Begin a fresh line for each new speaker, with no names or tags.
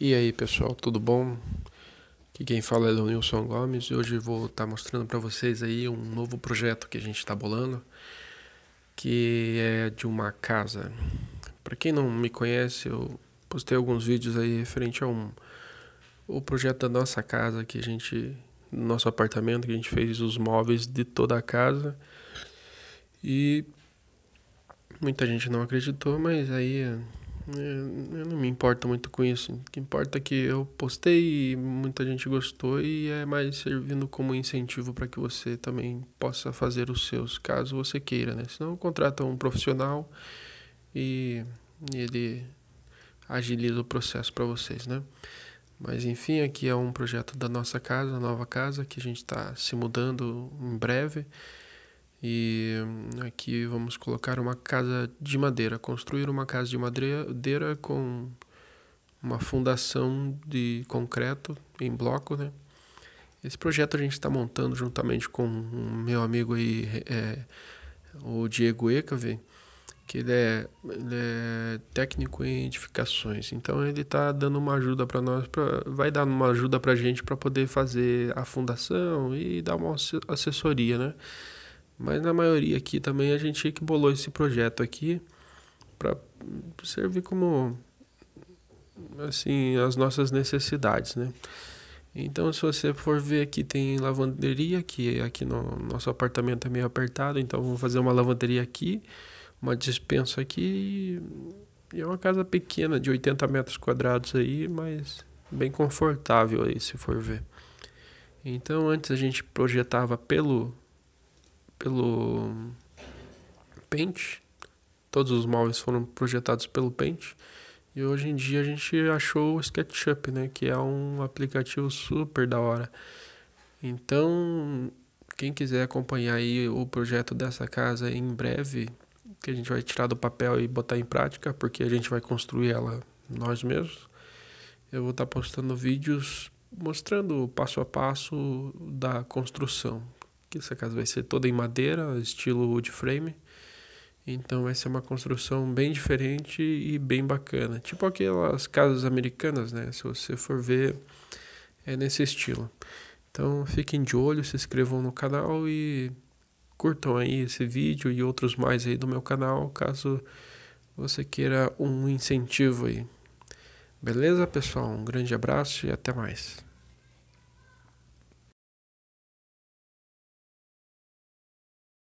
E aí pessoal, tudo bom? Aqui quem fala é o Nilson Gomes e hoje vou estar tá mostrando para vocês aí um novo projeto que a gente está bolando, que é de uma casa. Para quem não me conhece, eu postei alguns vídeos aí referente a um o projeto da nossa casa que a gente, nosso apartamento que a gente fez os móveis de toda a casa e muita gente não acreditou, mas aí eu não me importo muito com isso. O que importa é que eu postei, muita gente gostou e é mais servindo como incentivo para que você também possa fazer os seus, caso você queira, né? Senão contrata um profissional e ele agiliza o processo para vocês, né? Mas enfim, aqui é um projeto da nossa casa, nova casa, que a gente está se mudando em breve. E hum, aqui vamos colocar uma casa de madeira, construir uma casa de madeira com uma fundação de concreto em bloco, né? Esse projeto a gente está montando juntamente com o meu amigo aí, é, o Diego Ecave, que ele é, ele é, técnico em edificações. Então ele está dando uma ajuda para nós, pra, vai dar uma ajuda para a gente para poder fazer a fundação e dar uma assessoria, né? Mas na maioria aqui também a gente que bolou esse projeto aqui para servir como assim as nossas necessidades, né? Então, se você for ver aqui, tem lavanderia, que aqui no nosso apartamento é meio apertado, então vamos fazer uma lavanderia aqui, uma dispensa aqui, e é uma casa pequena, de 80 metros quadrados aí, mas bem confortável aí, se for ver. Então, antes a gente projetava pelo pelo Paint. Todos os móveis foram projetados pelo Paint. E hoje em dia a gente achou o SketchUp, né, que é um aplicativo super da hora. Então, quem quiser acompanhar aí o projeto dessa casa em breve, que a gente vai tirar do papel e botar em prática, porque a gente vai construir ela nós mesmos. Eu vou estar postando vídeos mostrando passo a passo da construção que essa casa vai ser toda em madeira, estilo wood frame. Então vai ser é uma construção bem diferente e bem bacana. Tipo aquelas casas americanas, né? Se você for ver, é nesse estilo. Então fiquem de olho, se inscrevam no canal e curtam aí esse vídeo e outros mais aí do meu canal, caso você queira um incentivo aí. Beleza, pessoal? Um grande abraço e até mais.